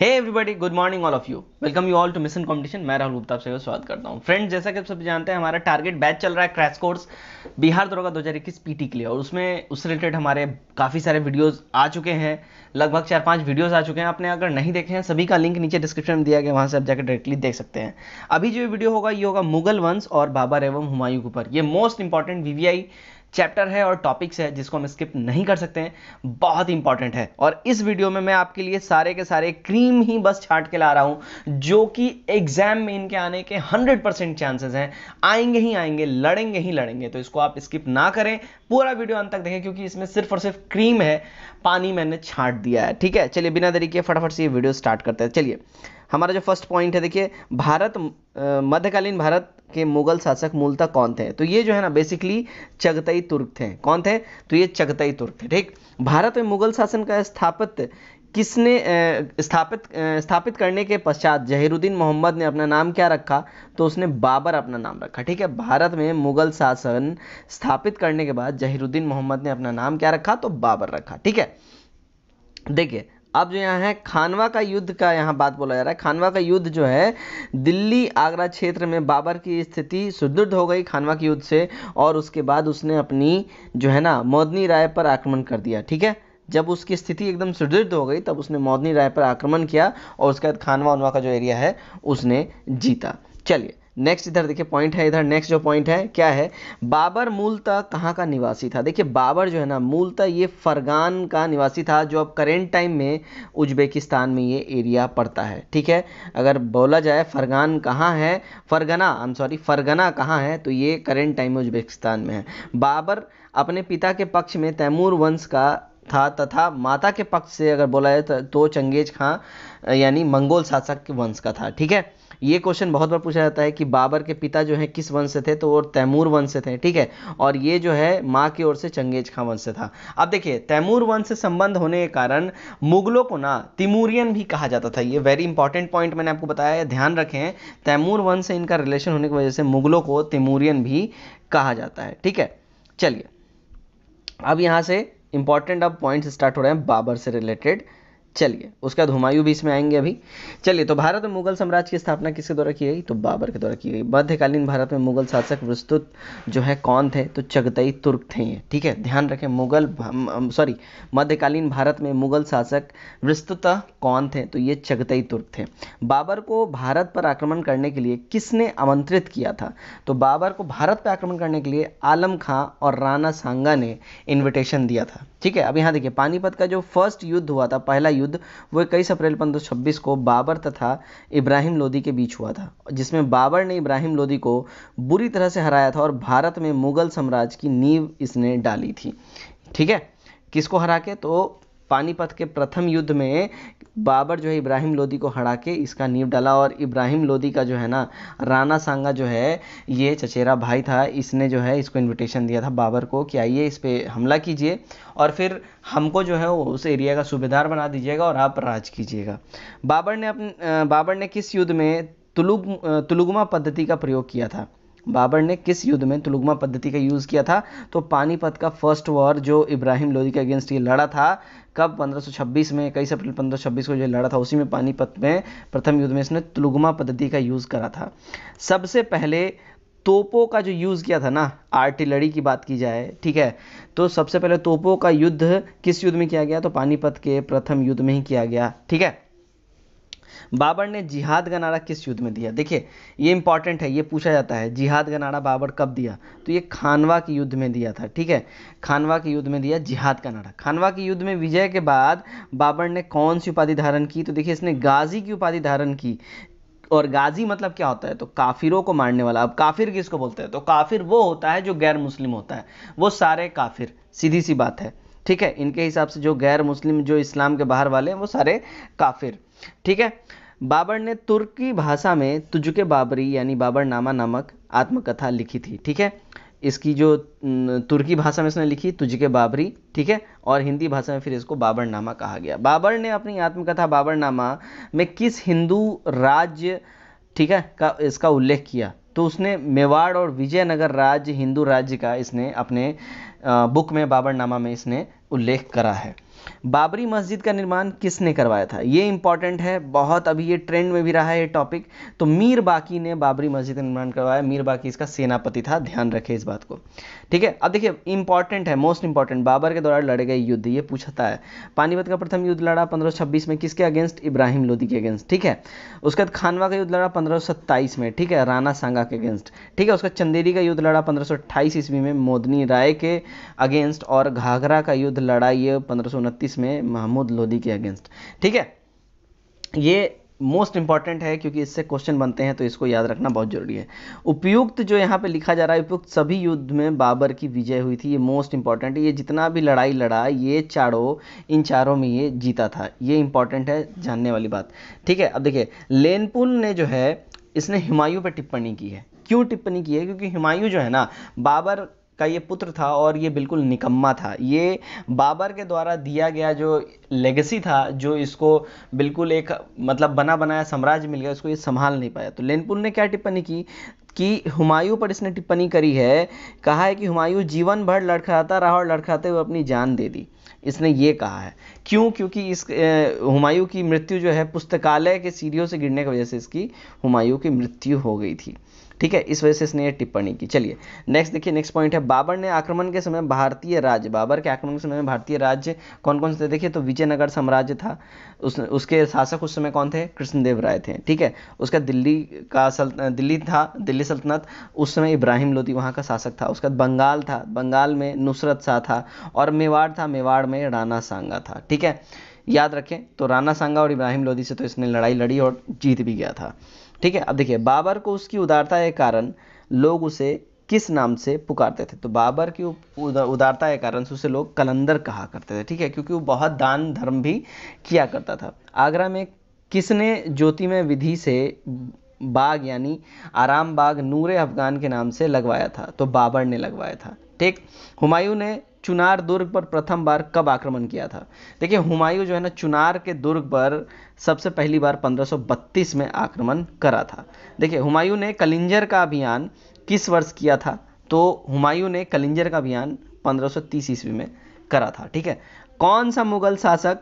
hey everybody good morning all of you welcome you all to mission competition मैं राहुल गुप्ता से स्वागत करता हूँ फ्रेंड जैसा कि आप सब जानते हैं हमारा टारगेट बैच चल रहा है क्रैश कोर्स बिहार दौरा दो हज़ार इक्कीस पीटी के लिए और उसमें उस रिलेटेड हमारे काफ़ी सारे वीडियोज आ चुके हैं लगभग चार पांच वीडियोज आ चुके हैं आपने अगर नहीं देखे हैं सभी का लिंक नीचे डिस्क्रिप्शन में दिया गया वहाँ से आप जाकर डायरेक्टली देख सकते हैं अभी जो वीडियो होगा ये होगा मुगल वंश और बाबा एवं हुमायूं के ऊपर ये मोस्ट इंपॉर्टेंट वी चैप्टर है और टॉपिक्स है जिसको हम स्किप नहीं कर सकते हैं बहुत इंपॉर्टेंट है और इस वीडियो में मैं आपके लिए सारे के सारे क्रीम ही बस छाट के ला रहा हूं जो कि एग्जाम में इनके आने के 100 परसेंट चांसेस हैं आएंगे ही आएंगे लड़ेंगे ही लड़ेंगे तो इसको आप स्किप ना करें पूरा वीडियो अंत तक देखें क्योंकि इसमें सिर्फ और सिर्फ क्रीम है पानी मैंने छाट दिया है ठीक है चलिए बिना तरीके फटाफट से ये वीडियो स्टार्ट करते हैं चलिए हमारा जो फर्स्ट पॉइंट है देखिए भारत मध्यकालीन भारत के मुगल शासक मूलतः कौन थे तो ये जो है ना बेसिकली चगतई तुर्क थे कौन थे तो ये चगतई तुर्क थे ठीक भारत में मुगल शासन का स्थापित किसने स्थापित स्थापित करने के पश्चात जहीरुद्दीन मोहम्मद ने अपना नाम क्या रखा तो उसने बाबर अपना नाम रखा ठीक है भारत में मुगल शासन स्थापित करने के बाद जहीरुद्दीन मोहम्मद ने अपना नाम क्या रखा तो बाबर रखा ठीक है देखिए अब जो यहाँ है खानवा का युद्ध का यहाँ बात बोला जा रहा है खानवा का युद्ध जो है दिल्ली आगरा क्षेत्र में बाबर की स्थिति सुदृढ़ हो गई खानवा के युद्ध से और उसके बाद उसने अपनी जो है ना मोदनी राय पर आक्रमण कर दिया ठीक है जब उसकी स्थिति एकदम सुदृढ़ हो गई तब उसने मोदनी राय पर आक्रमण किया और उसके बाद खानवा उनवा का जो एरिया है उसने जीता चलिए नेक्स्ट इधर देखिए पॉइंट है इधर नेक्स्ट जो पॉइंट है क्या है बाबर मूलतः कहाँ का निवासी था देखिए बाबर जो है ना मूलतः ये फरगान का निवासी था जो अब करेंट टाइम में उज्बेकिस्तान में ये एरिया पड़ता है ठीक है अगर बोला जाए फरगान कहाँ है Fergana I am sorry Fergana कहाँ है तो ये करेंट टाइम में उज्बेकिस्तान में है बाबर अपने पिता के पक्ष में तैमूर वंश का था तथा माता के पक्ष से अगर बोला जाए तो, तो चंगेज खां यानी मंगोल शासक के वंश का था ठीक है ये क्वेश्चन बहुत बार पूछा जाता है कि बाबर के पिता जो है किस वंश से थे तो वो तैमूर वंश से थे ठीक है और ये जो है माँ की ओर से चंगेज खां वंश से था अब देखिए तैमूर वंश से संबंध होने के कारण मुगलों को ना तिमूरियन भी कहा जाता था ये वेरी इंपॉर्टेंट पॉइंट मैंने आपको बताया है ध्यान रखें तैमूर वंश से इनका रिलेशन होने की वजह से मुगलों को तिमूरियन भी कहा जाता है ठीक है चलिए अब यहाँ से इंपॉर्टेंट अब पॉइंट्स स्टार्ट हो रहे हैं बाबर से रिलेटेड चलिए उसके बाद हुमायूं भी इसमें आएंगे अभी चलिए तो भारत में मुगल साम्राज्य की स्थापना किसके द्वारा की गई तो बाबर के द्वारा की गई मध्यकालीन भारत में मुगल शासक विस्तृत जो है कौन थे तो चगतई तुर्क थे ये ठीक है ध्यान रखें मुगल सॉरी मध्यकालीन भारत में मुगल शासक विस्तृत कौन थे तो ये चगतई तुर्क थे बाबर को भारत पर आक्रमण करने के लिए किसने आमंत्रित किया था तो बाबर को भारत पर आक्रमण करने के लिए आलम खां और राणा सांगा ने इन्विटेशन दिया था ठीक है अब यहाँ देखिए पानीपत का जो फर्स्ट युद्ध हुआ था पहला युद्ध युद्ध वो इक्कीस अप्रैल 1526 को बाबर तथा इब्राहिम लोदी के बीच हुआ था जिसमें बाबर ने इब्राहिम लोदी को बुरी तरह से हराया था और भारत में मुगल साम्राज्य की नींव इसने डाली थी ठीक है किसको हरा के तो पानीपत के प्रथम युद्ध में बाबर जो है इब्राहिम लोदी को हड़ा के इसका नींव डाला और इब्राहिम लोदी का जो है ना राना सांगा जो है ये चचेरा भाई था इसने जो है इसको इन्विटेशन दिया था बाबर को कि आइए इस पर हमला कीजिए और फिर हमको जो है वो उस एरिया का सूबेदार बना दीजिएगा और आप राज कीजिएगा बाबर ने अपने बाबर ने किस युद्ध में तुलुग तुलुगमा पद्धति का प्रयोग किया था बाबर ने किस युद्ध में तुलुगमा पद्धति का यूज़ किया था तो पानीपत का फर्स्ट वॉर जो इब्राहिम लोधी के अगेंस्ट ये लड़ा था कब 1526 में इक्कीस अप्रैल 1526 को जो लड़ा था उसी में पानीपत में प्रथम युद्ध में इसने तुलुगमा पद्धति का यूज़ करा था सबसे पहले तोपों का जो यूज़ किया था ना आर्टिलरी की बात की जाए ठीक है तो सबसे पहले तोपों का युद्ध किस युद्ध में किया गया तो पानीपत के प्रथम युद्ध में ही किया गया ठीक है बाबर ने जिहाद का नारा किस युद्ध में दिया देखिए ये इंपॉर्टेंट है ये पूछा जाता है जिहाद का नारा बाबर कब दिया तो ये खानवा के युद्ध में दिया था ठीक है खानवा के युद्ध में दिया जिहाद का नारा खानवा के युद्ध में विजय के बाद बाबर ने कौन सी उपाधि धारण की तो देखिए इसने गाजी की उपाधि धारण की और गाजी मतलब क्या होता है तो काफिरों को मारने वाला अब काफिर किसको बोलते हैं तो काफिर वो होता है जो गैर मुस्लिम होता है वो सारे काफिर सीधी सी बात है ठीक है इनके हिसाब से जो गैर मुस्लिम जो इस्लाम के बाहर वाले हैं वो सारे काफिर ठीक है बाबर ने तुर्की भाषा में तुझके बाबरी यानी बाबरनामा नामक आत्मकथा लिखी थी ठीक है इसकी जो तुर्की भाषा में इसने लिखी तुझके बाबरी ठीक है और हिंदी भाषा में फिर इसको बाबरनामा कहा गया बाबर ने अपनी आत्मकथा बाबरनामा में किस हिंदू राज्य ठीक है का इसका उल्लेख किया तो उसने मेवाड़ और विजयनगर राज्य हिंदू राज्य का इसने अपने बुक में बाबरनामा में इसने उल्लेख करा है बाबरी मस्जिद का निर्माण किसने करवाया था ये इंपॉर्टेंट है बहुत अभी ये ट्रेंड में भी रहा है ये टॉपिक तो मीर बाकी ने बाबरी मस्जिद का निर्माण करवाया मीर बाकी इसका सेनापति था ध्यान रखें इस बात को ठीक है अब देखिए इंपॉर्टेंट है मोस्ट इंपॉर्टेंट बाबर के द्वारा लड़े गए युद्ध ये पूछता है पानीपत का प्रथम युद्ध लड़ा 1526 में किसके अगेंस्ट इब्राहिम लोदी के अगेंस्ट ठीक है उसके बाद खानवा का युद्ध लड़ा 1527 में ठीक है राणा सांगा के अगेंस्ट ठीक है उसका चंदेरी का युद्ध लड़ा पंद्रह ईस्वी में मोदनी राय के अगेंस्ट और घाघरा का युद्ध लड़ा ये पंद्रह में महमूद लोदी के अगेंस्ट ठीक है ये मोस्ट इंपॉर्टेंट है क्योंकि इससे क्वेश्चन बनते हैं तो इसको याद रखना बहुत जरूरी है उपयुक्त जो यहाँ पे लिखा जा रहा है उपयुक्त सभी युद्ध में बाबर की विजय हुई थी ये मोस्ट इंपॉर्टेंट ये जितना भी लड़ाई लड़ा ये चारों इन चारों में ये जीता था ये इंपॉर्टेंट है जानने वाली बात ठीक है अब देखिए लेनपुल ने जो है इसने हुमायूं पर टिप्पणी की है क्यों टिप्पणी की है क्योंकि हुमायूं जो है ना बाबर का ये पुत्र था और ये बिल्कुल निकम्मा था ये बाबर के द्वारा दिया गया जो लेगेसी था जो इसको बिल्कुल एक मतलब बना बनाया साम्राज्य मिल गया इसको ये संभाल नहीं पाया तो लेनपुल ने क्या टिप्पणी की कि हुमायूं पर इसने टिप्पणी करी है कहा है कि हुमायूं जीवन भर लड़खड़ाता रहा और लड़खड़ाते हुए अपनी जान दे दी इसने ये कहा है क्यों क्योंकि इस हुमायूं की मृत्यु जो है पुस्तकालय के सीढ़ियों से गिरने की वजह से इसकी हुमायूं की मृत्यु हो गई थी ठीक है इस वजह से इसने ये टिप्पणी की चलिए नेक्स्ट देखिए नेक्स्ट पॉइंट है बाबर ने आक्रमण के समय भारतीय राज्य बाबर के आक्रमण के समय में भारतीय राज्य कौन कौन से थे देखिए तो विजयनगर साम्राज्य था उस उसके शासक उस समय कौन थे कृष्णदेव राय थे ठीक है उसका दिल्ली का सल्त दिल्ली था दिल्ली सल्तनत उस समय इब्राहिम लोधी वहाँ का शासक था उसका बंगाल था बंगाल में नुसरत शाह था और मेवाड़ था मेवाड़ में राणा सांगा था ठीक है याद रखें तो राणा सांगा और इब्राहिम लोधी से तो इसने लड़ाई लड़ी और जीत भी गया था ठीक है अब देखिए बाबर को उसकी उदारता के कारण लोग उसे किस नाम से पुकारते थे तो बाबर की उदारता के कारण उसे लोग कलंदर कहा करते थे ठीक है क्योंकि वो बहुत दान धर्म भी किया करता था आगरा में किसने ज्योतिमय विधि से बाग यानी आराम बाग नूर अफगान के नाम से लगवाया था तो बाबर ने लगवाया था ठीक हुमायूं ने चुनार दुर्ग पर प्रथम बार कब आक्रमण किया था देखिए हुमायूं जो है ना चुनार के दुर्ग पर सबसे पहली बार 1532 में आक्रमण करा था देखिए हुमायूं ने कलिंजर का अभियान किस वर्ष किया था तो हुमायूं ने कलिंजर का अभियान 1530 ईस्वी में करा था ठीक है कौन सा मुगल शासक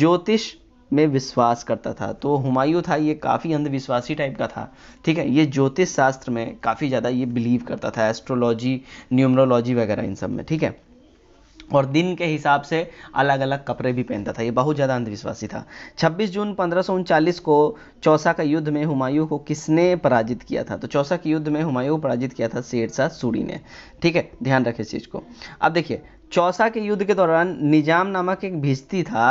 ज्योतिष में विश्वास करता था तो हुमायूं था ये काफ़ी अंधविश्वासी टाइप का था ठीक है ये ज्योतिष शास्त्र में काफ़ी ज़्यादा ये बिलीव करता था एस्ट्रोलॉजी न्यूमरोलॉजी वगैरह इन सब में ठीक है और दिन के हिसाब से अलग अलग कपड़े भी पहनता था ये बहुत ज़्यादा अंधविश्वासी था 26 जून पंद्रह को चौसा का युद्ध में हुमायूं को किसने पराजित किया था तो चौसा के युद्ध में हुमायूं को पराजित किया था शेरशाह सूरी ने ठीक है ध्यान रखें इस चीज़ को अब देखिए चौसा के युद्ध के दौरान निजाम नामक एक भिस्ती था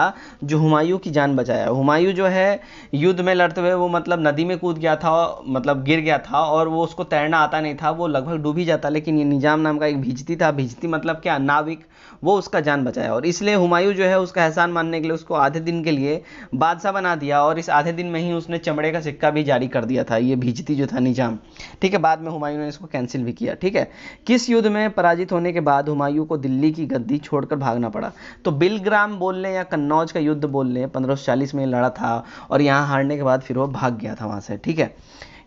जो हुमायूं की जान बचाया हुमायूं जो है युद्ध में लड़ते हुए वो मतलब नदी में कूद गया था मतलब गिर गया था और वो उसको तैरना आता नहीं था वो लगभग डूब ही जाता लेकिन ये निजाम नाम का एक भिजती था भिजती मतलब क्या नाविक वो उसका जान बचाया और इसलिए हुमायूं जो है उसका एहसान मानने के लिए उसको आधे दिन के लिए बादशाह बना दिया और इस आधे दिन में ही उसने चमड़े का सिक्का भी जारी कर दिया था ये भिजती जो था निजाम ठीक है बाद में हुमायूं ने इसको कैंसिल भी किया ठीक है किस युद्ध में पराजित होने के बाद हुमायूं को दिल्ली की गद्दी छोड़कर भागना पड़ा तो बिलग्राम बोल लें या कन्नौज का युद्ध बोल लें पंद्रह में लड़ा था और यहाँ हारने के बाद फिर वो भाग गया था वहाँ से ठीक है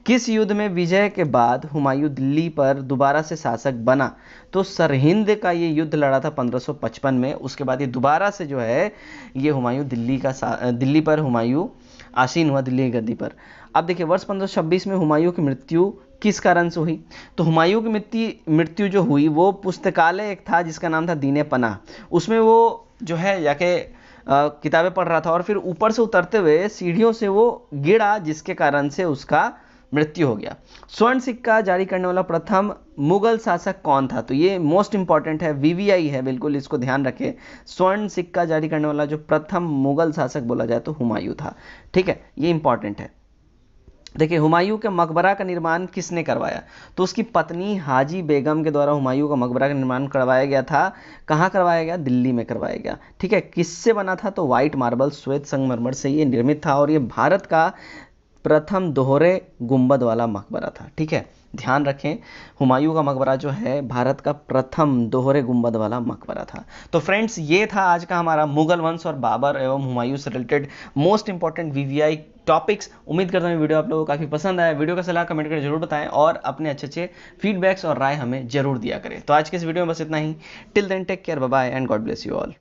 किस युद्ध में विजय के बाद हुमायूं दिल्ली पर दोबारा से शासक बना तो सरहिंद का ये युद्ध लड़ा था 1555 में उसके बाद ये दोबारा से जो है ये हुमायूं दिल्ली का दिल्ली पर हुमायूं आसीन हुआ दिल्ली गद्दी पर अब देखिए वर्ष 1526 में हुमायूं की मृत्यु किस कारण से हुई तो हुमायूं की मृत्यु मृत्यु जो हुई वो पुस्तकालय एक था जिसका नाम था दीने पना उसमें वो जो है जाके किताबें पढ़ रहा था और फिर ऊपर से उतरते हुए सीढ़ियों से वो गिरा जिसके कारण से उसका मृत्यु हो गया स्वर्ण सिक्का जारी करने वाला प्रथम मुगल शासक कौन था तो ये मोस्ट इंपॉर्टेंट है वीवीआई है बिल्कुल इसको ध्यान रखें स्वर्ण सिक्का जारी करने वाला जो प्रथम मुगल शासक बोला जाए तो हुमायूं था ठीक है ये इंपॉर्टेंट है देखिए हुमायूं के मकबरा का निर्माण किसने करवाया तो उसकी पत्नी हाजी बेगम के द्वारा हुमायूं का मकबरा का निर्माण करवाया गया था कहाँ करवाया गया दिल्ली में करवाया गया ठीक है किससे बना था तो वाइट मार्बल श्वेत संगमरमर से ये निर्मित था और ये भारत का प्रथम दोहरे गुंबद वाला मकबरा था ठीक है ध्यान रखें हुमायूं का मकबरा जो है भारत का प्रथम दोहरे गुंबद वाला मकबरा था तो फ्रेंड्स ये था आज का हमारा मुगल वंश और बाबर एवं हुमायूं से related most important VVI topics उम्मीद करता हूँ वीडियो आप लोगों को काफ़ी पसंद आया वीडियो का सलाह कमेंट करके जरूर बताएं और अपने अच्छे अच्छे फीडबैक्स और राय हमें जरूर दिया करें तो आज के इस वीडियो में बस इतना ही till then take care bye and God bless you all